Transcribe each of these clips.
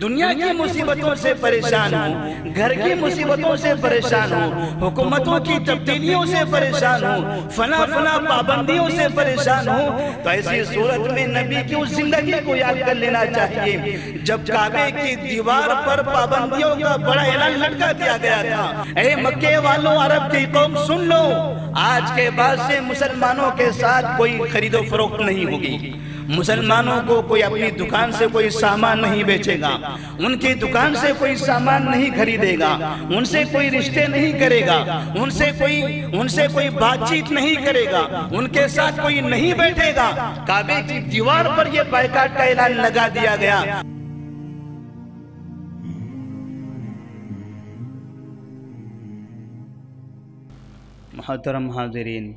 दुनिया की मुसीबतों से परेशान हूँ घर की मुसीबतों से परेशान हूँ हुकूमतों की तब्दीलियों से परेशान हूँ फना फना पाबंदियों से परेशान हूँ तो ऐसी तो सूरत में नबी की उस जिंदगी को याद कर लेना चाहिए जब काबे की दीवार पर पाबंदियों का बड़ा ऐलान लटका दिया गया था ए मक्के वालों अरब की कौम सुन लो आज के बाद से मुसलमानों के साथ कोई खरीदो फरोख्त नहीं होगी मुसलमानों को कोई अपनी दुकान से कोई सामान नहीं बेचेगा उनकी दुकान से कोई सामान नहीं खरीदेगा उनसे कोई रिश्ते नहीं करेगा उनसे कोई उनसे कोई बातचीत नहीं करेगा उनके साथ कोई नहीं बैठेगा काबे की दीवार पर यह बायकाट का ऐलान लगा दिया गया मोहतरम हाजरीन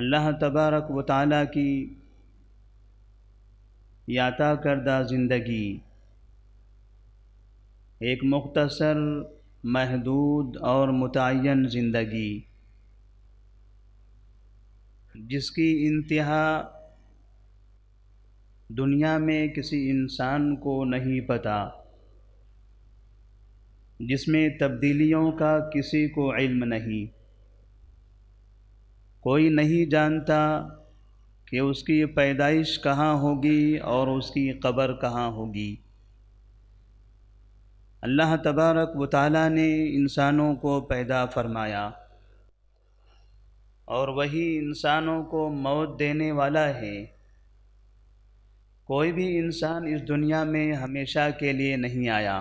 अल्लाह तबारक व ताली की याता करदा ज़िंदगी एक मुख्तसर महदूद और मुतन ज़िंदगी जिसकी इंतहा दुनिया में किसी इंसान को नहीं पता जिसमें तब्दीलियों का किसी को इल्म नहीं कोई नहीं जानता कि उसकी पैदाइश कहाँ होगी और उसकी कब्र कहाँ होगी अल्लाह तबारक व ने इंसानों को पैदा फरमाया और वही इंसानों को मौत देने वाला है कोई भी इंसान इस दुनिया में हमेशा के लिए नहीं आया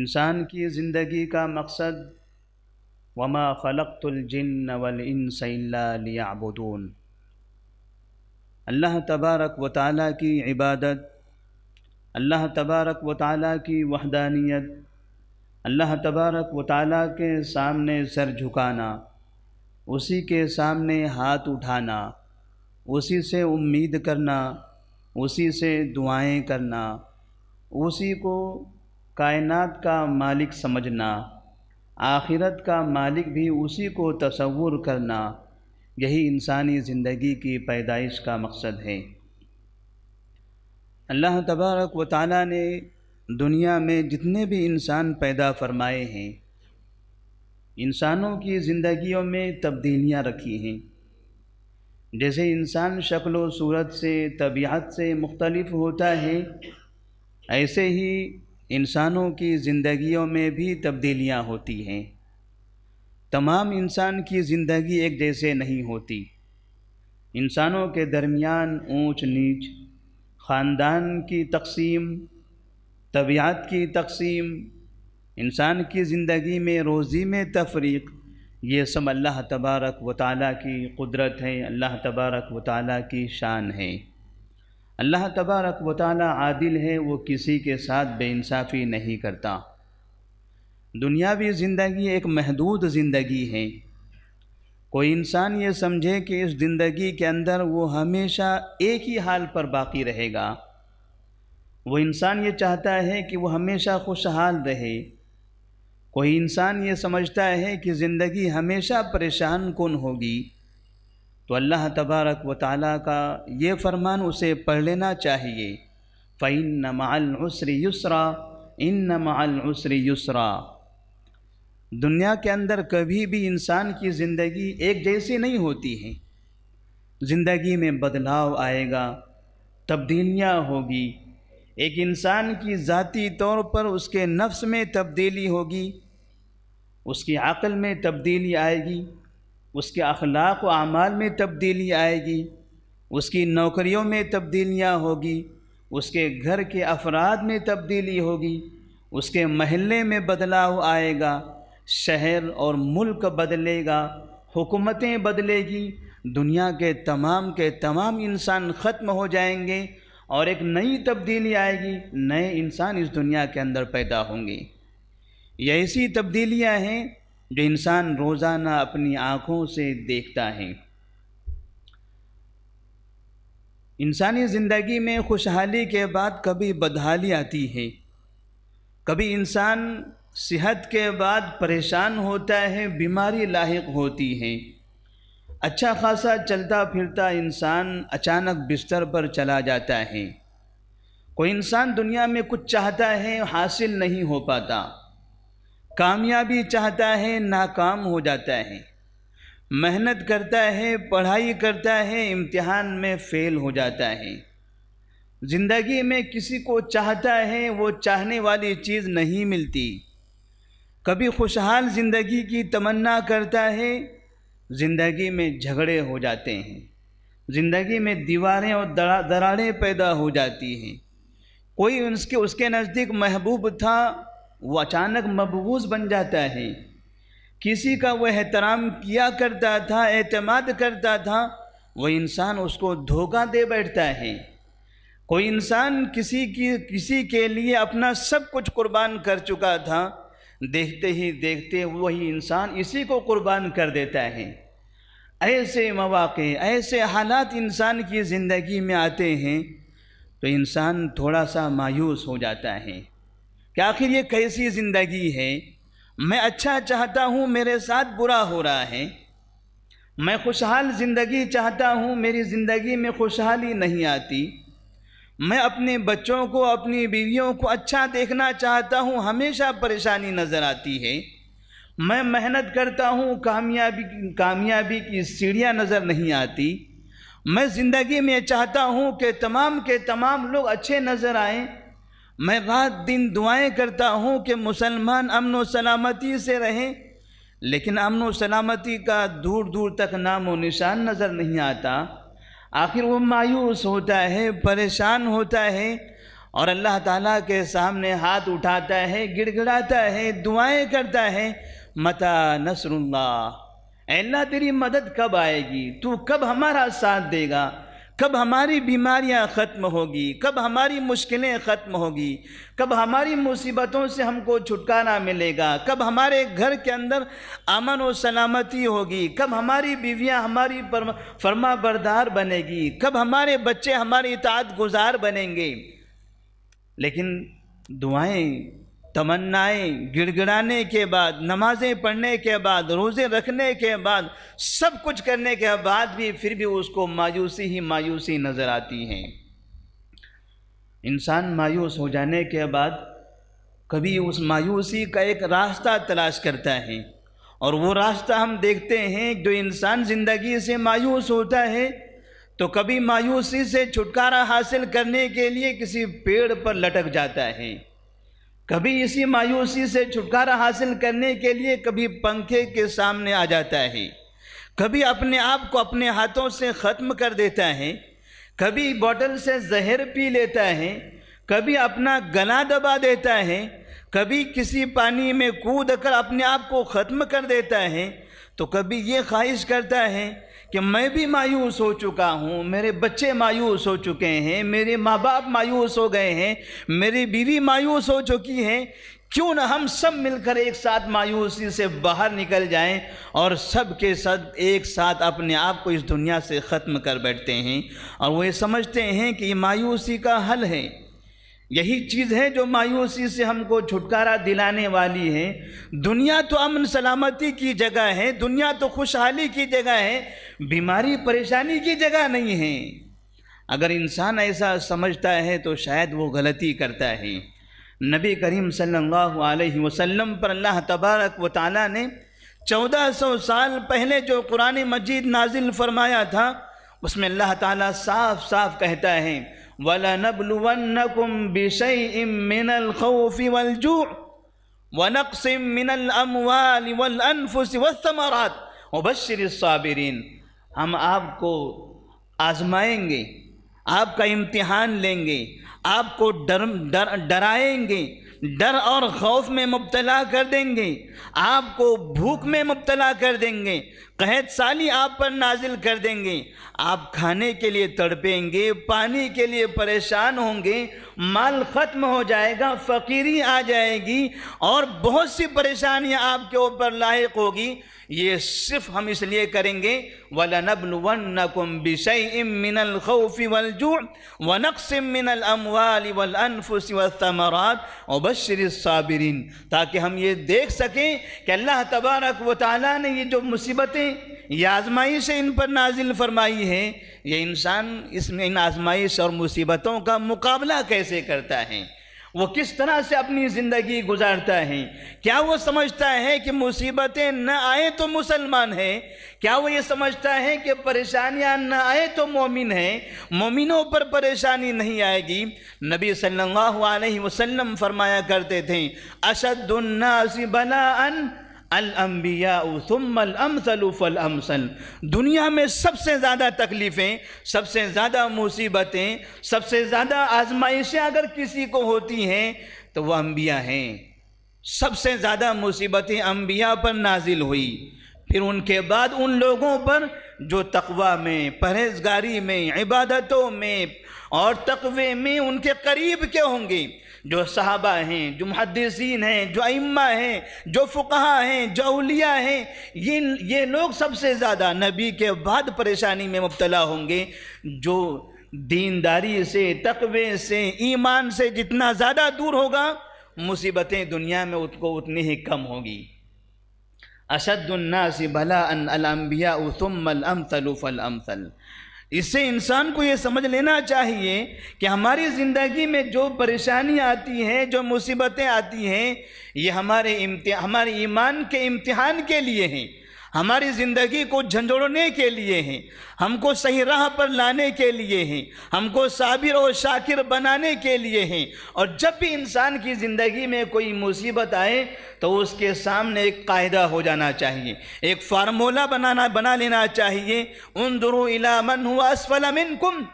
इंसान की ज़िंदगी का मकसद वमा ख़लक़ुलजन वलिनसबून अल्लाह तबारक व ताली की इबादत अल्लाह तबारक व ताली की वहदानियत अल्लाह तबारक व ताली के सामने सर झुकाना उसी के सामने हाथ उठाना उसी से उम्मीद करना उसी से दुआएं करना उसी को कायनात का मालिक समझना आखिरत का मालिक भी उसी को तसवुर करना यही इंसानी ज़िंदगी की पैदाइश का मकसद है अल्लाह तबारक व ताली ने दुनिया में जितने भी इंसान पैदा फरमाए हैं इंसानों की ज़िंदगियों में तब्दीलियाँ रखी हैं जैसे इंसान शक्ल सूरत से तबीयत से मुख्तलफ होता है ऐसे ही इंसानों की ज़िंदगियों में भी तब्दीलियाँ होती हैं तमाम इंसान की ज़िंदगी एक जैसे नहीं होती इंसानों के दरमियान ऊंच नीच ख़ानदान की तकसीम तबीयात की तकसीम इंसान की ज़िंदगी में रोज़ी में तफरीक ये सब अल्लाह तबारक व ताली की कुदरत है अल्लाह तबारक व ताली की शान है अल्लाह तबारक वाली आदिल है वो किसी के साथ बेइंसाफ़ी नहीं करता दुनियावी ज़िंदगी एक महदूद ज़िंदगी है कोई इंसान ये समझे कि इस ज़िंदगी के अंदर वो हमेशा एक ही हाल पर बाकी रहेगा वो इंसान ये चाहता है कि वो हमेशा खुशहाल रहे कोई इंसान ये समझता है कि ज़िंदगी हमेशा परेशान कौन होगी तो अल्लाह तबारक व ताला का ये फरमान उसे पढ़ लेना चाहिए फ़ैन नमालसरी युसरा इन नमालसरी युसरा दुनिया के अंदर कभी भी इंसान की ज़िंदगी एक जैसी नहीं होती है ज़िंदगी में बदलाव आएगा तब्दीलियाँ होगी एक इंसान की ज़ाती तौर पर उसके नफ्स में तब्दीली होगी उसकी अक़ल में तब्दीली आएगी उसके अखलाक व अमाल में तब्दीली आएगी उसकी नौकरियों में तब्दीलियाँ होगी उसके घर के अफराद में तब्दीली होगी उसके महल्ले में बदलाव आएगा शहर और मुल्क बदलेगा हुकूमतें बदलेगी दुनिया के तमाम के तमाम इंसान ख़त्म हो जाएंगे और एक नई तब्दीली आएगी नए इंसान इस दुनिया के अंदर पैदा होंगे ये ऐसी तब्दीलियाँ हैं जो इंसान रोज़ाना अपनी आँखों से देखता है इंसानी ज़िंदगी में खुशहाली के बाद कभी बदहाली आती है कभी इंसान सेहत के बाद परेशान होता है बीमारी लाक होती है अच्छा खासा चलता फिरता इंसान अचानक बिस्तर पर चला जाता है कोई इंसान दुनिया में कुछ चाहता है हासिल नहीं हो पाता कामयाबी चाहता है नाकाम हो जाता है मेहनत करता है पढ़ाई करता है इम्तिहान में फ़ेल हो जाता है ज़िंदगी में किसी को चाहता है वो चाहने वाली चीज़ नहीं मिलती कभी खुशहाल ज़िंदगी की तमन्ना करता है ज़िंदगी में झगड़े हो जाते हैं ज़िंदगी में दीवारें और दरारें पैदा हो जाती हैं कोई उसके उसके नज़दीक महबूब था वो अचानक मबूज़ बन जाता है किसी का वह एहतराम किया करता था एतमाद करता था वह इंसान उसको धोखा दे बैठता है कोई इंसान किसी की किसी के लिए अपना सब कुछ कुर्बान कर चुका था देखते ही देखते वही इंसान इसी को कुर्बान कर देता है ऐसे मौाक़े ऐसे हालात इंसान की ज़िंदगी में आते हैं तो इंसान थोड़ा सा मायूस हो जाता है कि आखिर ये कैसी ज़िंदगी है मैं अच्छा चाहता हूँ मेरे साथ बुरा हो रहा है मैं खुशहाल ज़िंदगी चाहता हूँ मेरी ज़िंदगी में खुशहाली नहीं आती मैं अपने बच्चों को अपनी बीवियों को अच्छा देखना चाहता हूँ हमेशा परेशानी नज़र आती है मैं मेहनत करता हूँ कामयाबी कामयाबी की सीढ़ियाँ नज़र नहीं आती मैं ज़िंदगी में चाहता हूँ कि तमाम के तमाम लोग अच्छे नज़र आएँ मैं रात दिन दुआएं करता हूँ कि मुसलमान अमन व सलामती से रहें लेकिन अमन व सलामती का दूर दूर तक नाम व निशान नज़र नहीं आता आखिर वो मायूस होता है परेशान होता है और अल्लाह ताला के सामने हाथ उठाता है गिड़गिड़ाता है दुआएं करता है मता नसरुल्ला अल्लाह तेरी मदद कब आएगी तू कब हमारा साथ देगा कब हमारी बीमारियां ख़त्म होगी कब हमारी मुश्किलें ख़त्म होगी कब हमारी मुसीबतों से हमको छुटकारा मिलेगा कब हमारे घर के अंदर अमन और सलामती होगी कब हमारी बीवियां हमारी फरमा बरदार बनेगी कब हमारे बच्चे हमारी इताद गुजार बनेंगे लेकिन दुआएं तमन्नाएं गिड़गिड़ाने के बाद नमाज़ें पढ़ने के बाद रोज़े रखने के बाद सब कुछ करने के बाद भी फिर भी उसको मायूसी ही मायूसी नज़र आती हैं इंसान मायूस हो जाने के बाद कभी उस मायूसी का एक रास्ता तलाश करता है और वो रास्ता हम देखते हैं जो इंसान ज़िंदगी से मायूस होता है तो कभी मायूसी से छुटकारा हासिल करने के लिए किसी पेड़ पर लटक जाता है कभी इसी मायूसी से छुटकारा हासिल करने के लिए कभी पंखे के सामने आ जाता है कभी अपने आप को अपने हाथों से ख़त्म कर देता है कभी बोतल से जहर पी लेता है कभी अपना गला दबा देता है कभी किसी पानी में कूद कर अपने आप को ख़त्म कर देता है तो कभी ये ख्वाहिश करता है कि मैं भी मायूस हो चुका हूँ मेरे बच्चे मायूस हो चुके हैं मेरे माँ बाप मायूस हो गए हैं मेरी बीवी मायूस हो चुकी है क्यों ना हम सब मिलकर एक साथ मायूसी से बाहर निकल जाएं और सब के सब एक साथ अपने आप को इस दुनिया से ख़त्म कर बैठते हैं और वो ये समझते हैं कि ये मायूसी का हल है यही चीज़ है जो मायूसी से हमको छुटकारा दिलाने वाली है दुनिया तो अमन सलामती की जगह है दुनिया तो खुशहाली की जगह है बीमारी परेशानी की जगह नहीं है अगर इंसान ऐसा समझता है तो शायद वो गलती करता है नबी करीम सल्लल्लाहु अलैहि वसल्लम पर अल्लाह तबारक व ताली ने 1400 साल पहले जो कुरान मजीद नाजिल फरमाया था उसमें अल्लाह ताला साफ साफ कहता है वलनबलवन्नकुम बिशैइन मिनल खौफि वल जूअ वनक्स मिनल अमवाल वल अनफुस वस्समरात हम आपको आजमाएंगे आपका इम्तिहान लेंगे आपको डर डर डराएंगे डर और खौफ में मुबतला कर देंगे आपको भूख में मुबतला कर देंगे कहत साली आप पर नाजिल कर देंगे आप खाने के लिए तड़पेंगे पानी के लिए परेशान होंगे माल ख़त्म हो जाएगा फ़कीरी आ जाएगी और बहुत सी परेशानियां आपके ऊपर लाक होगी ये सिर्फ हम इसलिए करेंगे साबरीन ताकि हम ये देख सकें कि अल्लाह तबारक व ताली ने ये जो मुसीबतें ये आजमाई से इन पर नाजिल फरमाई है ये इंसान इसमें इन आजमाइश और मुसीबतों का मुकाबला कैसे करता है वो किस तरह से अपनी ज़िंदगी गुजारता है क्या वो समझता है कि मुसीबतें न आए तो मुसलमान है क्या वो ये समझता है कि परेशानियां न आए तो मोमिन है मोमिनों पर परेशानी नहीं आएगी नबी सल्लल्लाहु अलैहि वसल्लम फरमाया करते थे अशदुन्नासी बला अन अमसल दुनिया में सबसे ज़्यादा तकलीफ़ें सबसे ज़्यादा मुसीबतें सबसे ज़्यादा आजमाइशें अगर किसी को होती हैं तो वह अम्बिया हैं सबसे ज़्यादा मुसीबतें अम्बिया पर नाजिल हुई फिर उनके बाद उन लोगों पर जो तकवा में परहेजगारी में इबादतों में और तकवे में उनके करीब के होंगे जो सहाबा हैं जो मुहदसिन हैं जो अम्मा हैं जो फ़ुकहा हैं जो अलिया हैं ये ये लोग सबसे ज़्यादा नबी के बाद परेशानी में मुबतला होंगे जो दीनदारी से तकवे से ईमान से जितना ज़्यादा दूर होगा मुसीबतें दुनिया में उसको उतनी ही कम होगी से भला अन अलम्बिया अम अमसल अम अमसल इससे इंसान को ये समझ लेना चाहिए कि हमारी ज़िंदगी में जो परेशानी आती हैं जो मुसीबतें आती हैं ये हमारे हमारे ईमान के इम्तिहान के लिए हैं हमारी ज़िंदगी को झंझोड़ने के लिए हैं हमको सही राह पर लाने के लिए हैं हमको साबिर और शाकिर बनाने के लिए हैं और जब भी इंसान की ज़िंदगी में कोई मुसीबत आए तो उसके सामने एक कायदा हो जाना चाहिए एक फार्मूला बनाना बना लेना चाहिए उन दुरु इला मन हुआ अमिन कुम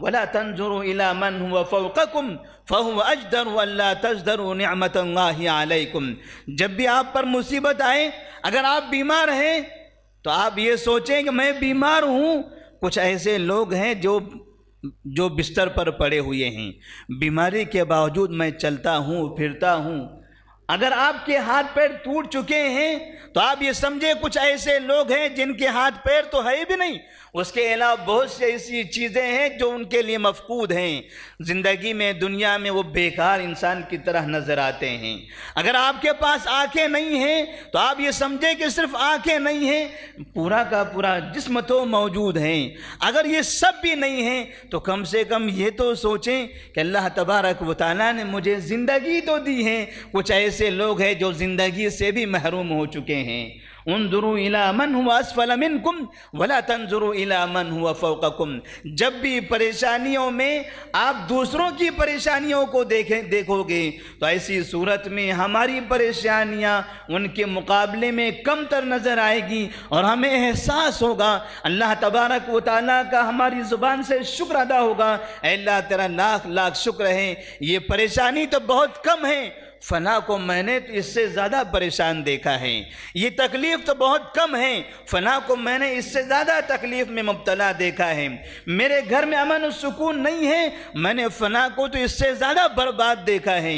वला तंजुर इला मन हुआ फ़ौकम फ़हु अजदर वल्ला तजदर नमत अलैकुम जब भी आप पर मुसीबत आए अगर आप बीमार हैं तो आप ये सोचें कि मैं बीमार हूँ कुछ ऐसे लोग हैं जो जो बिस्तर पर पड़े हुए हैं बीमारी के बावजूद मैं चलता हूँ फिरता हूँ अगर आपके हाथ पैर टूट चुके हैं तो आप ये समझे कुछ ऐसे लोग हैं जिनके हाथ पैर तो है भी नहीं उसके अलावा बहुत सी ऐसी चीज़ें हैं जो उनके लिए मफकूद हैं ज़िंदगी में दुनिया में वो बेकार इंसान की तरह नज़र आते हैं अगर आपके पास आंखें नहीं हैं तो आप ये समझे कि सिर्फ आंखें नहीं हैं पूरा का पूरा जिसम तो मौजूद हैं अगर ये सब भी नहीं हैं तो कम से कम ये तो सोचें कि अल्लाह तबारक वाली ने मुझे ज़िंदगी तो दी है कुछ ऐसे ऐसे लोग हैं जो ज़िंदगी से भी महरूम हो चुके हैं उन दुरु मन हुआ असफल असफलमिन कुम वला इला मन हुआ फ़ोक कुम जब भी परेशानियों में आप दूसरों की परेशानियों को देखें देखोगे तो ऐसी सूरत में हमारी परेशानियाँ उनके मुकाबले में कम तर नज़र आएगी और हमें एहसास होगा अल्लाह तबारक व ताली का हमारी ज़ुबान से शुक्र अदा होगा अल्लाह तेरा लाख लाख शुक्र है ये परेशानी तो बहुत कम है फ़ना को मैंने तो इससे ज़्यादा परेशान देखा है ये तकलीफ़ तो बहुत कम है फ़ना को मैंने इससे ज़्यादा तकलीफ़ में मुबतला देखा है मेरे घर में अमन और सुकून नहीं है मैंने फ़ना को तो इससे ज़्यादा बर्बाद देखा है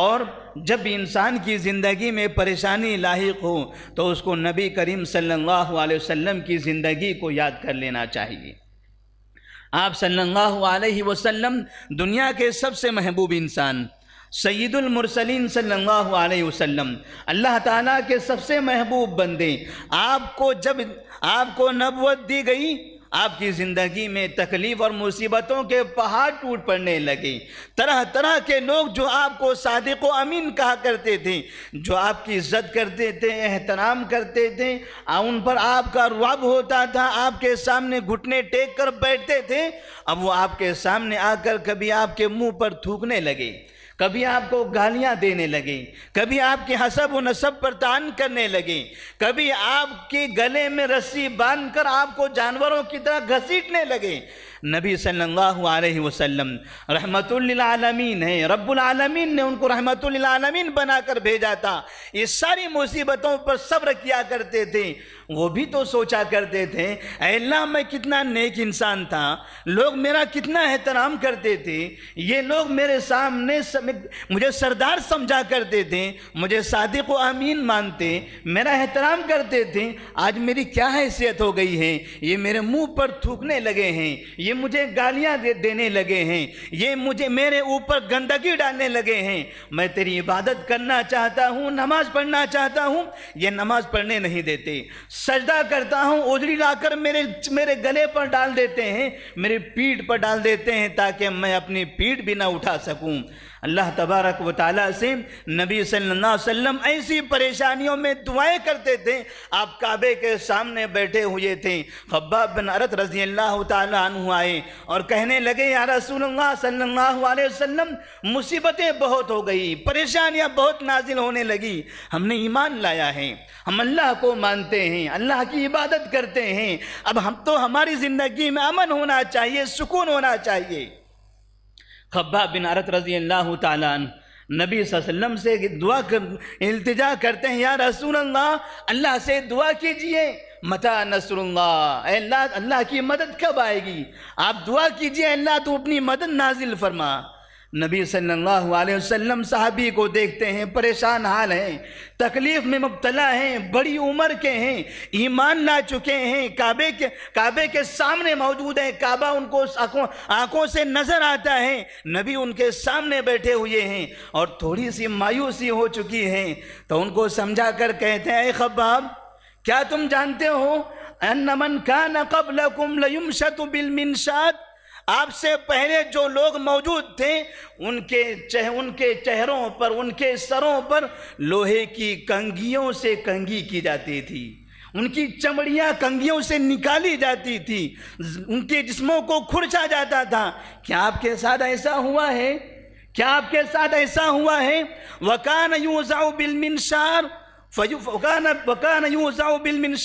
और जब इंसान की ज़िंदगी में परेशानी लाक हो तो उसको नबी करीम सल्ला वसम की ज़िंदगी को याद कर लेना चाहिए आप सल्लल्लाहु अलैहि वसल्लम दुनिया के सबसे महबूब इंसान सैदुलमरसलिन सल्लल्लाहु अलैहि वसल्लम अल्लाह ताला के सबसे महबूब बंदे आपको जब आपको नबवत दी गई आपकी ज़िंदगी में तकलीफ़ और मुसीबतों के पहाड़ टूट पड़ने लगे तरह तरह के लोग जो आपको सादिक अमीन कहा करते थे जो आपकी इज्जत करते थे एहतराम करते थे उन पर आपका रुआब होता था आपके सामने घुटने टेक कर बैठते थे अब वो आपके सामने आकर कभी आपके मुंह पर थूकने लगे कभी आपको गालियां देने लगे कभी आपके हसब व नसब पर तान करने लगे कभी आपके गले में रस्सी बांधकर आपको जानवरों की तरह घसीटने लगे नबी सल्लल्लाहु अलैहि वसल्लम रहमतुल्लिलालमीन है रब्बुल आलमीन ने उनको रहमतुल्लिलालमीन बनाकर भेजा था ये सारी मुसीबतों पर सब्र किया करते थे वो भी तो सोचा करते थे अल्लाह मैं कितना नेक इंसान था लोग मेरा कितना एहतराम करते थे ये लोग मेरे सामने सम, मुझे सरदार समझा करते थे मुझे सादिक अमीन मानते मेरा एहतराम करते थे आज मेरी क्या हैसियत हो गई है ये मेरे मुंह पर थूकने लगे हैं ये मुझे गालियां दे, देने लगे हैं ये मुझे मेरे ऊपर गंदगी डालने लगे हैं मैं तेरी इबादत करना चाहता हूँ नमाज पढ़ना चाहता हूँ ये नमाज पढ़ने नहीं देते सजदा करता हूँ उजड़ी लाकर मेरे मेरे गले पर डाल देते हैं मेरे पीठ पर डाल देते हैं ताकि मैं अपनी पीठ भी ना उठा सकूँ अल्लाह तबारक व ताली से नबी सल्लल्लाहु अलैहि वसल्लम ऐसी परेशानियों में दुआएं करते थे आप काबे के सामने बैठे हुए थे खब्बा बिन अरत रजी अल्लाह तु आए और कहने लगे या रसूलुल्लाह सल्लल्लाहु अलैहि वसल्लम मुसीबतें बहुत हो गई परेशानियां बहुत नाजिल होने लगी हमने ईमान लाया है हम अल्लाह को मानते हैं अल्लाह की इबादत करते हैं अब हम तो हमारी ज़िंदगी में अमन होना चाहिए सुकून होना चाहिए खब्बा बिन अरत रजी अल्लाह तन नबी वसल्लम से दुआ कर इल्तिजा करते हैं या रसूल अल्लाह अल्लाह से दुआ कीजिए मता नसरुल्लाह अल्लाह अल्लाह की मदद कब आएगी आप दुआ कीजिए अल्लाह तो अपनी मदद नाजिल फरमा नबी सल्लल्लाहु अलैहि वसल्लम साहबी को देखते हैं परेशान हाल हैं तकलीफ़ में मुबतला हैं बड़ी उम्र के हैं ईमान ला चुके हैं काबे के काबे के सामने मौजूद हैं काबा उनको आँखों आँखों से नज़र आता है नबी उनके सामने बैठे हुए हैं और थोड़ी सी मायूसी हो चुकी है तो उनको समझा कर कहते हैं खबाब क्या तुम जानते हो अन का नकब लकुम लयुम आपसे पहले जो लोग मौजूद थे उनके चेह उनके चेहरों पर उनके सरों पर लोहे की कंगियों से कंगी की जाती थी उनकी चमड़ियाँ कंगियों से निकाली जाती थी उनके जिस्मों को खुरचा जाता था क्या आपके साथ ऐसा हुआ है क्या आपके साथ ऐसा हुआ है वकान यूज़ाउ बिलमिनसार वकान वकान यूजाउ बिल बिल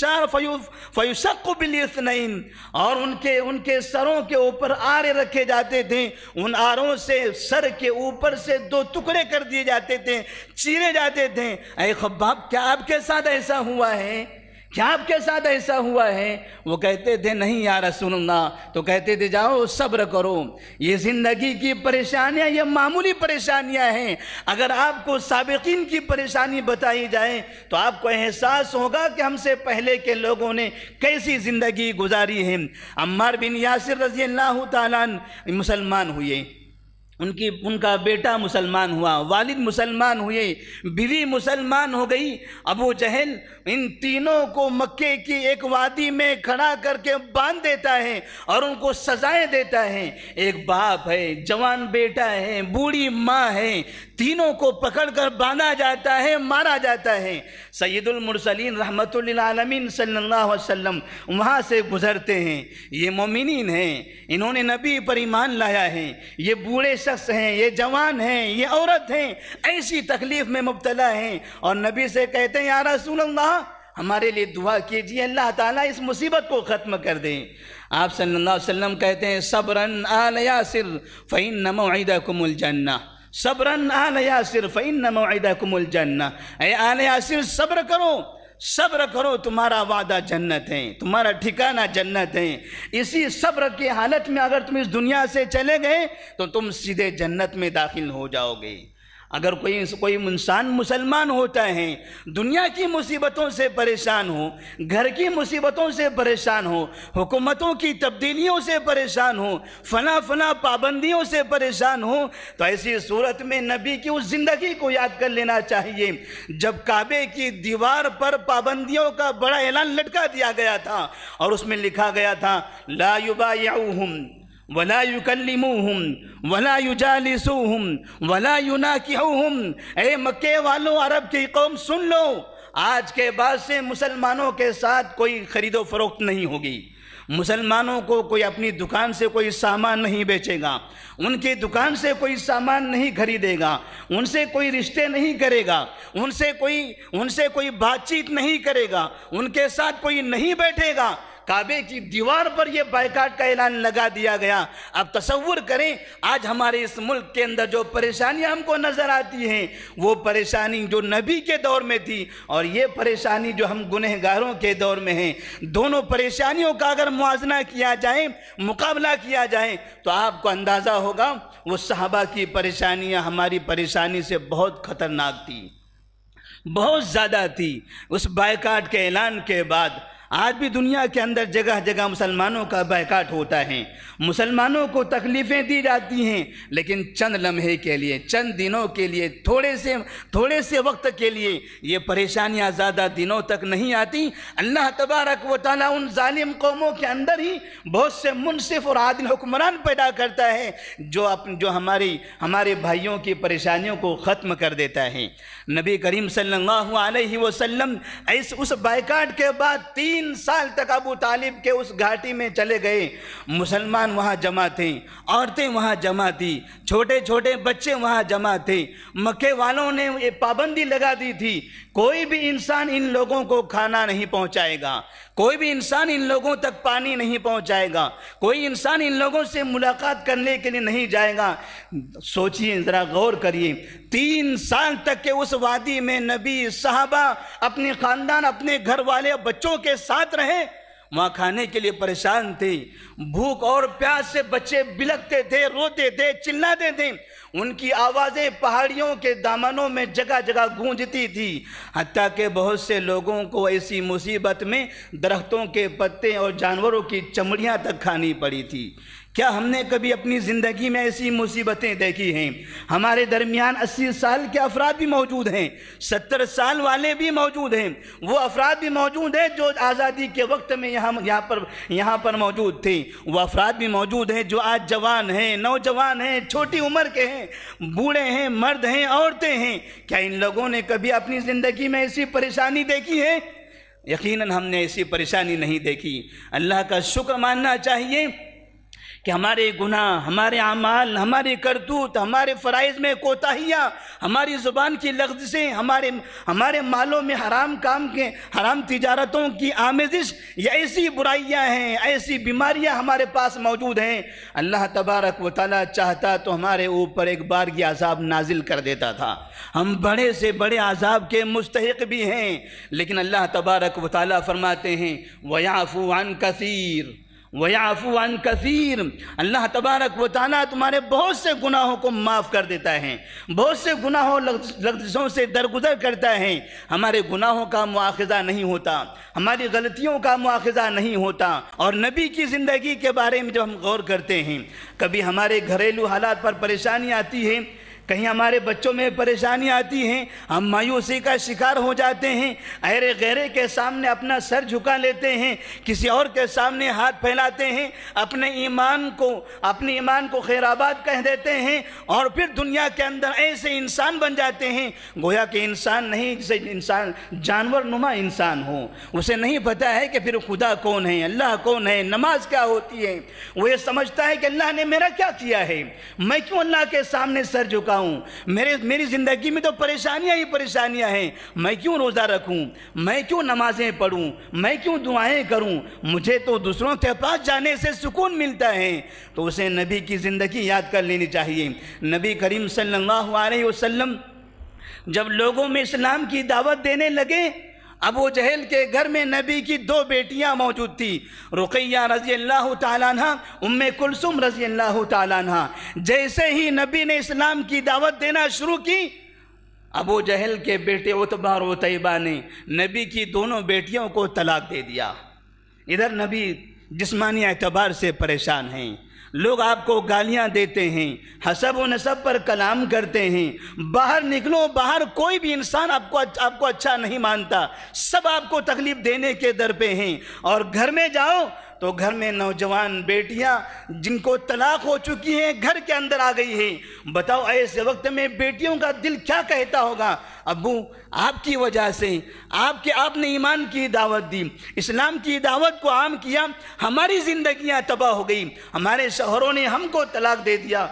और उनके उनके सरों के ऊपर आरे रखे जाते थे उन आरों से सर के ऊपर से दो टुकड़े कर दिए जाते थे चीरे जाते थे अरे खब्बाब क्या आपके साथ ऐसा हुआ है क्या आपके साथ ऐसा हुआ है वो कहते थे नहीं यार सुनना तो कहते थे जाओ सब्र करो ये ज़िंदगी की परेशानियां ये मामूली परेशानियां हैं अगर आपको सबकिन की परेशानी बताई जाए तो आपको एहसास होगा कि हमसे पहले के लोगों ने कैसी ज़िंदगी गुजारी है अम्मार बिन यासिर रजी अल्लाह तसलमान मुसलमान हुए उनकी उनका बेटा मुसलमान हुआ वालिद मुसलमान हुए बीवी मुसलमान हो गई अबू जहल इन तीनों को मक्के की एक वादी में खड़ा करके बांध देता है और उनको सजाएं देता है एक बाप है जवान बेटा है बूढ़ी माँ है तीनों को पकड़कर बांधा जाता है मारा जाता है सैदुल मुरसलीन रहमतुल्लामीन सल्लल्लाहु अलैहि वसल्लम वहाँ से गुजरते हैं ये मोमिन हैं इन्होंने नबी पर ईमान लाया है ये बूढ़े शख्स हैं ये जवान हैं ये औरत हैं ऐसी तकलीफ में मुबतला हैं और नबी से कहते हैं यार रसूल हमारे लिए दुआ कीजिए अल्लाह ताला इस मुसीबत को ख़त्म कर दें आप सल्लल्लाहु अलैहि वसल्लम कहते हैं सबरन आल यासिर फ़ैन नमोदा कुमुल जन्ना सबरन आल यासिर फ़ैन नमोदा कुमुल जन्ना आल यासिर सब्र करो सब्र करो तुम्हारा वादा जन्नत है तुम्हारा ठिकाना जन्नत है इसी सब्र की हालत में अगर तुम इस दुनिया से चले गए तो तुम सीधे जन्नत में दाखिल हो जाओगे अगर कोई कोई इंसान मुसलमान होता है दुनिया की मुसीबतों से परेशान हो घर की मुसीबतों से परेशान हो हुकूमतों की तब्दीलियों से परेशान हो फना फना पाबंदियों से परेशान हो तो ऐसी सूरत में नबी की उस ज़िंदगी को याद कर लेना चाहिए जब काबे की दीवार पर पाबंदियों का बड़ा ऐलान लटका दिया गया था और उसमें लिखा गया था लायुबा वला युकलमूहम वला युजालिसूहम वला युनाकिहूहम ए मक्के वालों अरब की कौम सुन लो आज के बाद से मुसलमानों के साथ कोई ख़रीदो फरोख्त नहीं होगी मुसलमानों को कोई अपनी दुकान से कोई सामान नहीं बेचेगा उनकी दुकान से कोई सामान नहीं खरीदेगा उनसे कोई रिश्ते नहीं करेगा उनसे कोई उनसे कोई बातचीत नहीं करेगा उनके साथ कोई नहीं बैठेगा काबे की दीवार पर यह बाइकाट का ऐलान लगा दिया गया अब तस्वुर करें आज हमारे इस मुल्क के अंदर जो परेशानियां हमको नज़र आती हैं वो परेशानी जो नबी के दौर में थी और ये परेशानी जो हम गुनहगारों के दौर में हैं दोनों परेशानियों का अगर मुआजना किया जाए मुकाबला किया जाए तो आपको अंदाज़ा होगा वो साहबा की परेशानियाँ हमारी परेशानी से बहुत ख़तरनाक थी बहुत ज़्यादा थी उस बायकाट के ऐलान के बाद आज भी दुनिया के अंदर जगह जगह मुसलमानों का बहकाट होता है मुसलमानों को तकलीफ़ें दी जाती हैं लेकिन चंद लम्हे के लिए चंद दिनों के लिए थोड़े से थोड़े से वक्त के लिए ये परेशानियां ज़्यादा दिनों तक नहीं आती अल्लाह तबारक व ताली उन ालिम कौमों के अंदर ही बहुत से मुनसिफ और आदिल हुक्मरान पैदा करता है जो अप जो हमारी हमारे भाइयों की परेशानियों को ख़त्म कर देता है नबी करीम सल्लल्लाहु अलैहि वसल्लम उस बाइकाट के बाद तीन साल तक अबू तालिब के उस घाटी में चले गए मुसलमान जवान वहाँ जमा थे औरतें वहाँ जमा थी छोटे छोटे बच्चे वहाँ जमा थे मक्के वालों ने ये पाबंदी लगा दी थी कोई भी इंसान इन लोगों को खाना नहीं पहुँचाएगा कोई भी इंसान इन लोगों तक पानी नहीं पहुँचाएगा कोई इंसान इन लोगों से मुलाकात करने के लिए नहीं जाएगा सोचिए ज़रा गौर करिए तीन साल तक के उस वादी में नबी साहबा अपने ख़ानदान अपने घर वाले बच्चों के साथ रहें वहाँ खाने के लिए परेशान थे भूख और प्यास से बच्चे बिलकते थे रोते थे चिल्लाते थे उनकी आवाज़ें पहाड़ियों के दामनों में जगह जगह गूंजती थी हत्या के बहुत से लोगों को ऐसी मुसीबत में दरख्तों के पत्ते और जानवरों की चमड़ियाँ तक खानी पड़ी थी क्या हमने कभी अपनी ज़िंदगी में ऐसी मुसीबतें देखी हैं हमारे दरमियान अस्सी साल के अफराद भी मौजूद हैं सत्तर साल वाले भी मौजूद हैं वो अफराद भी मौजूद हैं जो आज़ादी के वक्त में यहाँ यहाँ पर यहाँ पर मौजूद थे वो अफराद भी मौजूद हैं जो आज जवान हैं नौजवान हैं छोटी उम्र के हैं बूढ़े हैं मर्द हैं औरतें हैं क्या इन लोगों ने कभी अपनी ज़िंदगी में ऐसी परेशानी देखी है यकीनन हमने ऐसी परेशानी नहीं देखी अल्लाह का शुक्र मानना चाहिए कि हमारे गुनाह हमारे अमाल हमारे करतूत हमारे फ़राइज़ में कोताहियाँ हमारी ज़ुबान की लफ्ज़ें हमारे हमारे मालों में हराम काम के हराम तजारतों की आमेजिश या ऐसी बुराइयाँ हैं ऐसी बीमारियाँ हमारे पास मौजूद हैं अल्लाह तबारक व ताली चाहता तो हमारे ऊपर एक बार की अजाब नाजिल कर देता था हम बड़े से बड़े अजाब के मुस्तक भी हैं लेकिन अल्लाह तबारक व ताली फरमाते हैं अन कसीर वयाफुआन कसीर अल्लाह तबारक व ताली तुम्हारे बहुत से गुनाहों को माफ़ कर देता है बहुत से गुनाहों लफ्जों से दरगुजर करता है हमारे गुनाहों का मुआखजा नहीं होता हमारी गलतियों का मुआखजा नहीं होता और नबी की ज़िंदगी के बारे में जब हम गौर करते हैं कभी हमारे घरेलू हालात पर परेशानी आती है कहीं हमारे बच्चों में परेशानी आती हैं हम मायूसी का शिकार हो जाते हैं अरे गहरे के सामने अपना सर झुका लेते हैं किसी और के सामने हाथ फैलाते हैं अपने ईमान को अपने ईमान को खैराबाद कह देते हैं और फिर दुनिया के अंदर ऐसे इंसान बन जाते हैं गोया कि इंसान नहीं जैसे इंसान जानवर नुमा इंसान हो उसे नहीं पता है कि फिर खुदा कौन है अल्लाह कौन है नमाज क्या होती है वो ये समझता है कि अल्लाह ने मेरा क्या किया है मैं क्यों अल्लाह के सामने सर झुकाऊँ हूँ मेरे मेरी ज़िंदगी में तो परेशानियाँ ही परेशानियाँ हैं मैं क्यों रोज़ा रखूँ मैं क्यों नमाज़ें पढ़ूँ मैं क्यों दुआएँ करूँ मुझे तो दूसरों के पास जाने से सुकून मिलता है तो उसे नबी की ज़िंदगी याद कर लेनी चाहिए नबी करीम सल्लल्लाहु अलैहि वसल्लम जब लोगों में इस्लाम की दावत देने लगे अबू जहल के घर में नबी की दो बेटियां मौजूद थी रुकैया रजी अल्लाह तहा उम कुलसुम रजी अल्लाह तहा जैसे ही नबी ने इस्लाम की दावत देना शुरू की अबू जहल के बेटे उतबा रोतबा ने नबी की दोनों बेटियों को तलाक दे दिया इधर नबी जिस्मानी एतबार से परेशान हैं लोग आपको गालियां देते हैं हसब व नसब पर कलाम करते हैं बाहर निकलो बाहर कोई भी इंसान आपको आपको अच्छा नहीं मानता सब आपको तकलीफ देने के दर पे हैं और घर में जाओ तो घर में नौजवान बेटियां जिनको तलाक हो चुकी हैं घर के अंदर आ गई हैं बताओ ऐसे वक्त में बेटियों का दिल क्या कहता होगा अबू आपकी वजह से आपके आपने ईमान की दावत दी इस्लाम की दावत को आम किया हमारी ज़िंदगियां तबाह हो गई हमारे शहरों ने हमको तलाक दे दिया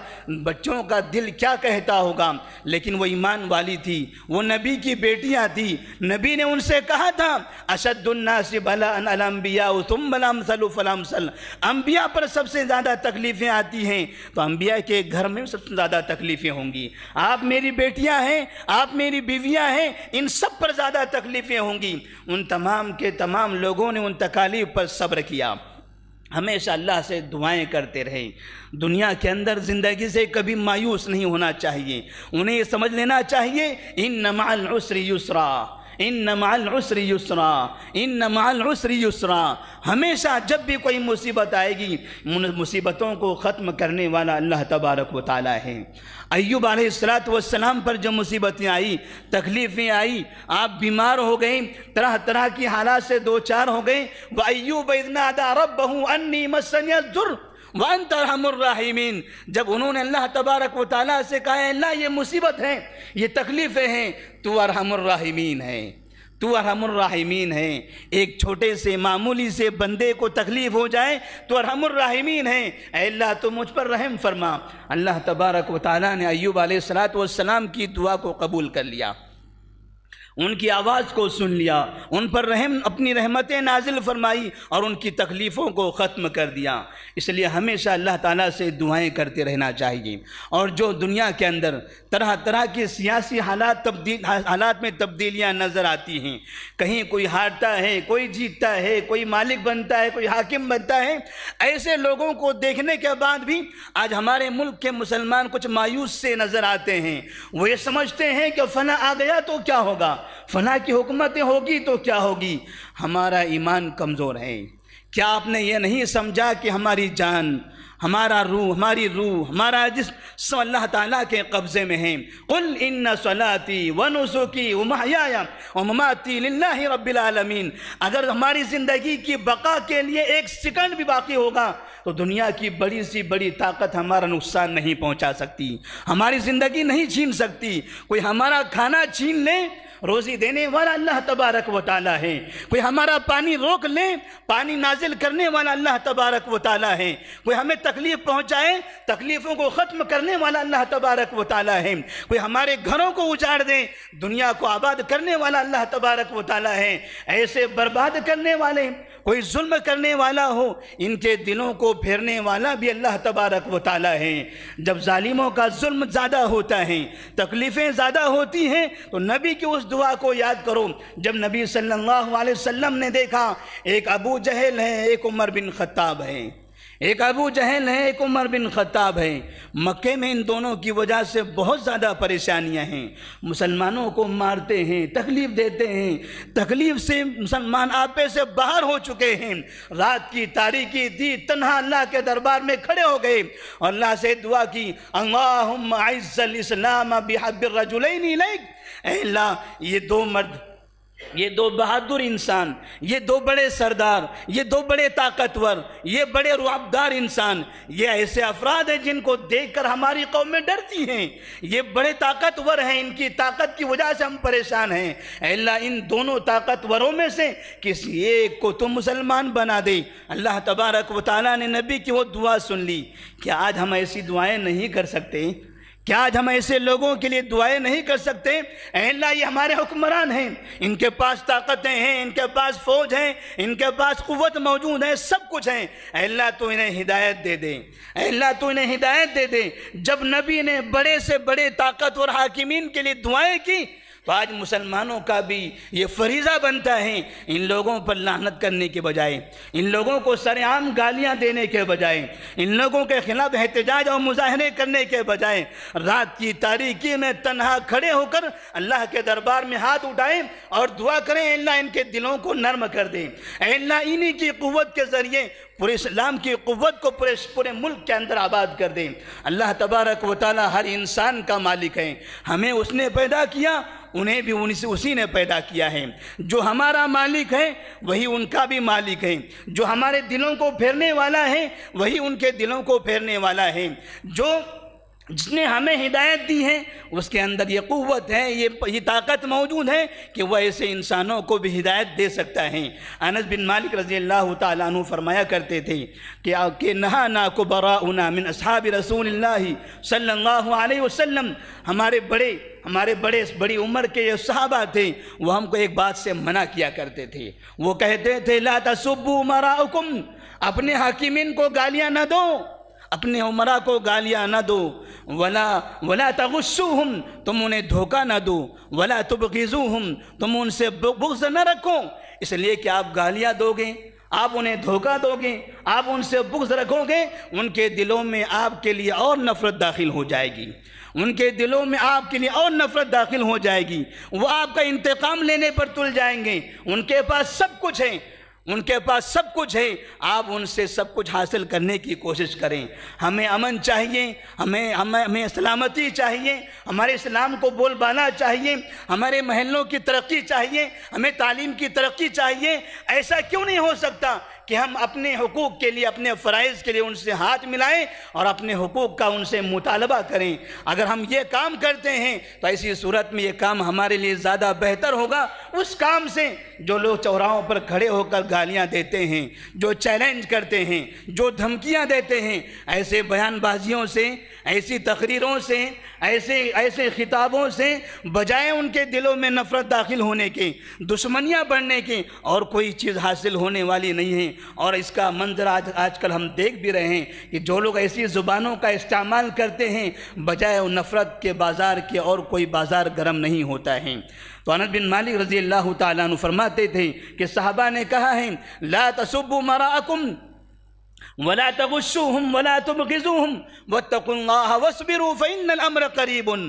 बच्चों का दिल क्या कहता होगा लेकिन वो ईमान वाली थी वो नबी की बेटियां थी नबी ने उनसे कहा था असदुल्नासिया तुम बलाम सलूफलाम सल अम्बिया पर सबसे ज़्यादा तकलीफ़ें आती हैं तो अम्बिया के घर में सबसे ज़्यादा तकलीफ़ें होंगी आप मेरी बेटियाँ हैं आप मेरी बीवियाँ हैं इन सब पर ज़्यादा तकलीफ़ें होंगी उन तमाम के तमाम लोगों ने उन तकालीफ पर सब्र किया हमेशा अल्लाह से दुआएं करते रहें दुनिया के अंदर ज़िंदगी से कभी मायूस नहीं होना चाहिए उन्हें समझ लेना चाहिए इन नमाल उसरी युसरा इन नमाल उसरी युसरा इन नमाल उसरी युसरा हमेशा जब भी कोई मुसीबत आएगी मुसीबतों को ख़त्म करने वाला अल्लाह तबारक व है है अयूब वसलाम पर जो मुसीबतें आई तकलीफ़ें आई आप बीमार हो गए तरह तरह की हालात से दो चार हो गए वह अय्यूब इतना अदा रब बहू अन्नी मसनिया जुर्म वन तरहमरमिन जब उन्होंने अल्लाह तबारक व ताली से कहा अल्लाह ये मुसीबत है ये तकलीफ़ें हैं तो अरहमरमिन है तो अरहमरमिन है एक छोटे से मामूली से बंदे को तकलीफ़ हो जाए तो अरहमरमिन है अल्लाह तो मुझ पर रहम फरमा अल्लाह तबारक व ताली ने अयूब वसलाम की दुआ को कबूल कर लिया उनकी आवाज़ को सुन लिया उन पर रहम अपनी रहमतें नाजिल फरमाई और उनकी तकलीफ़ों को ख़त्म कर दिया इसलिए हमेशा अल्लाह ताला से दुआएं करते रहना चाहिए और जो दुनिया के अंदर तरह तरह के सियासी हालात तब्दील हालात में तब्दीलियाँ नज़र आती हैं कहीं कोई हारता है कोई जीतता है कोई मालिक बनता है कोई हाकिम बनता है ऐसे लोगों को देखने के बाद भी आज हमारे मुल्क के मुसलमान कुछ मायूस से नज़र आते हैं वो ये समझते हैं कि फ़ना आ गया तो क्या होगा फना की हुकूमतें होगी तो क्या होगी हमारा ईमान कमज़ोर है क्या आपने ये नहीं समझा कि हमारी जान हमारा रूह हमारी रूह हमारा जिस अल्लाह ताला के कब्ज़े में है कुल इन सलाती व नसुकी वमहया वममाती लाही रबालमीन अगर हमारी ज़िंदगी की बका के लिए एक सेकंड भी बाकी होगा तो दुनिया की बड़ी सी बड़ी ताकत हमारा नुकसान नहीं पहुंचा सकती हमारी ज़िंदगी नहीं छीन सकती कोई हमारा खाना छीन ले रोज़ी देने वाला अल्लाह तबारक व ताला है कोई हमारा पानी रोक ले पानी नाजिल करने वाला अल्लाह तबारक व ताला है कोई हमें तकलीफ़ पहुँचाए तकलीफ़ों को ख़त्म करने वाला अल्लाह तबारक व ताला है कोई हमारे घरों को उजाड़ दें दुनिया को आबाद करने वाला अल्लाह तबारक व ताला है ऐसे बर्बाद करने वाले कोई जुल्म करने वाला हो इनके दिलों को फेरने वाला भी अल्लाह तबारक व ताली है जब ालिमों का जुल्म ज़्यादा होता है तकलीफ़ें ज़्यादा होती हैं तो नबी की उस दुआ को याद करो जब नबी सल्लल्लाहु अलैहि वसल्लम ने देखा एक अबू जहल है एक उमर बिन ख़त्ताब हैं एक अबू जहल है एक उमर बिन खत्ताब है मक्के में इन दोनों की वजह से बहुत ज़्यादा परेशानियां हैं मुसलमानों को मारते हैं तकलीफ़ देते हैं तकलीफ़ से मुसलमान आपे से बाहर हो चुके हैं रात की तारीखी थी तनहा अल्लाह के दरबार में खड़े हो गए और अल्लाह से दुआ की अल्लाह इस्लाम बिहबिर रजुल अल्लाह ये दो मर्द ये दो बहादुर इंसान ये दो बड़े सरदार ये दो बड़े ताकतवर ये बड़े रुआबदार इंसान ये ऐसे अफराद हैं जिनको देखकर हमारी कौमें डरती हैं ये बड़े ताकतवर हैं इनकी ताकत की वजह से हम परेशान हैं अल्लाह इन दोनों ताकतवरों में से किसी एक को तो मुसलमान बना दे अल्लाह तबारक वाली ने नबी की वो दुआ सुन ली क्या आज हम ऐसी दुआएँ नहीं कर सकते क्या आज हम ऐसे लोगों के लिए दुआएं नहीं कर सकते अल्लाह ये हमारे हुक्मरान हैं इनके पास ताकतें हैं इनके पास फौज हैं इनके पास कुत मौजूद है सब कुछ हैं अल्लाह तो इन्हें हिदायत दे दे अल्लाह तो इन्हें हिदायत दे दे जब नबी ने बड़े से बड़े ताकत और हाकिमीन के लिए दुआएं की तो आज मुसलमानों का भी ये फरीज़ा बनता है इन लोगों पर लानत करने के बजाय इन लोगों को सरेआम गालियां देने के बजाय इन लोगों के ख़िलाफ़ एहतजाज और मुजाहरे करने के बजाय रात की तारीकी में तनहा खड़े होकर अल्लाह के दरबार में हाथ उठाएं और दुआ करें अल्लाह इनके दिलों को नर्म कर दें अल्लाह इन्हीं की क़वत के ज़रिए पूरे इस्लाम की क़वत को पूरे पूरे मुल्क के अंदर आबाद कर दें अल्लाह तबारक वाली हर इंसान का मालिक है हमें उसने पैदा किया उन्हें भी उनसे उसी ने पैदा किया है जो हमारा मालिक है वही उनका भी मालिक है जो हमारे दिलों को फेरने वाला है वही उनके दिलों को फेरने वाला है जो जिसने हमें हिदायत दी है उसके अंदर ये क़वत है ये ये ताकत मौजूद है कि वह ऐसे इंसानों को भी हिदायत दे सकता है अनस बिन मालिक रजी अल्लाह तु फरमाया करते थे कि के नहा ना को बरा उना मिन असहाब रसूल सल्ला वसम हमारे बड़े हमारे बड़े बड़ी उम्र के जो साहबा थे वह हमको एक बात से मना किया करते थे वो कहते थे ला तसुब्बू मरा अपने हकीमिन को गालियाँ न दो अपने उमरा को गालियाँ ना दो वला वला तगस्सू हम तुम उन्हें धोखा ना दो वला तुबगीज़ू हम तुम उनसे बुग्ज न रखो इसलिए कि आप गालियाँ दोगे आप उन्हें धोखा दोगे आप उनसे बुग्ज रखोगे उनके दिलों में आपके लिए और नफ़रत दाखिल हो जाएगी उनके दिलों में आपके लिए और नफ़रत दाखिल हो जाएगी वो आपका इंतकाम लेने पर तुल जाएंगे उनके पास सब कुछ है उनके पास सब कुछ है आप उनसे सब कुछ हासिल करने की कोशिश करें हमें अमन चाहिए हमें हमें हमें सलामती चाहिए हमारे इस्लाम को बोलबाला चाहिए हमारे महलों की तरक्की चाहिए हमें तालीम की तरक्की चाहिए ऐसा क्यों नहीं हो सकता कि हम अपने हकूक़ के लिए अपने फ़रज़ के लिए उनसे हाथ मिलाएं और अपने हकूक़ का उनसे मुतालबा करें अगर हम ये काम करते हैं तो ऐसी सूरत में ये काम हमारे लिए ज़्यादा बेहतर होगा उस काम से जो लोग चौराहों पर खड़े होकर गालियाँ देते हैं जो चैलेंज करते हैं जो धमकियाँ देते हैं ऐसे बयानबाजियों से ऐसी तकरीरों से ऐसे ऐसे खिताबों से बजाय उनके दिलों में नफ़रत दाखिल होने के दुश्मनियाँ बढ़ने के और कोई चीज़ हासिल होने वाली नहीं है और इसका मंजर आज आजकल हम देख भी रहे हैं कि जो लोग ऐसी ज़ुबानों का इस्तेमाल करते हैं बजाय नफ़रत के बाज़ार के और कोई बाज़ार गर्म नहीं होता है तो अनस बिन मालिक रजी अल्लाह तु फरमाते थे कि साहबा ने कहा है ला तसुब मराकुम वला तगुस्सुहुम वला तुबगिजुहुम वत्तकुल्लाह वस्बिरु फ़इन्नल अम्र करीबुन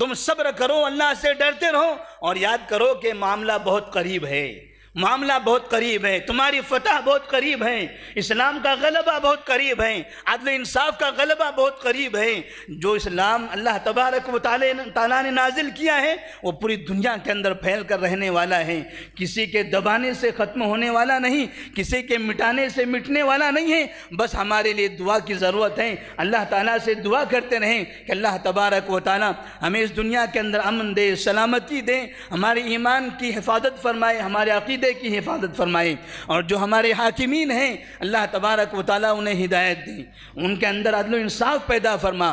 तुम सब्र करो अल्लाह से डरते रहो और याद करो कि मामला बहुत करीब है मामला बहुत करीब है तुम्हारी फतह बहुत करीब है इस्लाम का गलबा बहुत करीब है अदल इंसाफ का गलबा बहुत करीब है जो इस्लाम अल्लाह तबारक ताला ने नाजिल किया है वो पूरी दुनिया के अंदर फैल कर रहने वाला है किसी के दबाने से ख़त्म होने वाला नहीं किसी के मिटाने से मिटने वाला नहीं है बस हमारे लिए दुआ की ज़रूरत है अल्लाह ताला से दुआ करते रहें कि अल्लाह तबारक व वाली हमें इस दुनिया के अंदर अमन दे सलामती दे हमारे ईमान की हिफाजत फरमाए हमारे अकीद अकीदे की हिफाजत फरमाए और जो हमारे हाकिमीन हैं अल्लाह तबारक व ताली उन्हें हिदायत दी उनके अंदर अदल इंसाफ पैदा फरमा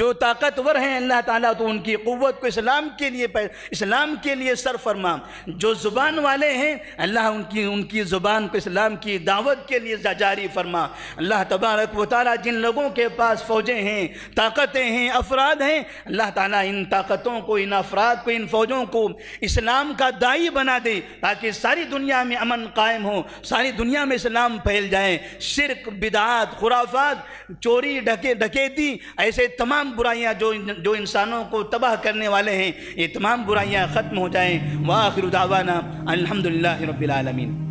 जो ताकतवर हैं अल्लाह ताली तो उनकी क़वत को इस्लाम के लिए इस्लाम के लिए सर फरमा जो ज़ुबान वाले हैं अल्लाह उनकी उनकी ज़ुबान को इस्लाम की दावत के लिए जारी फरमा अल्लाह तबारक व ताली जिन लोगों के पास फ़ौजें हैं ताकतें हैं अफराद हैं अल्लाह ताली इन ताकतों को इन अफराद को इन फ़ौजों को इस्लाम का दाई बना दे ताकि सारी दुनिया में अमन कायम हो सारी दुनिया में इस्लाम फैल जाए शिरक बिदात खुराफात चोरी ढके ढकेती ऐसे तमाम बुराइयां जो जो इंसानों को तबाह करने वाले हैं ये तमाम बुराइयां ख़त्म हो जाएँ वाखिर दावाना अलहमदिल्ला रबालमीन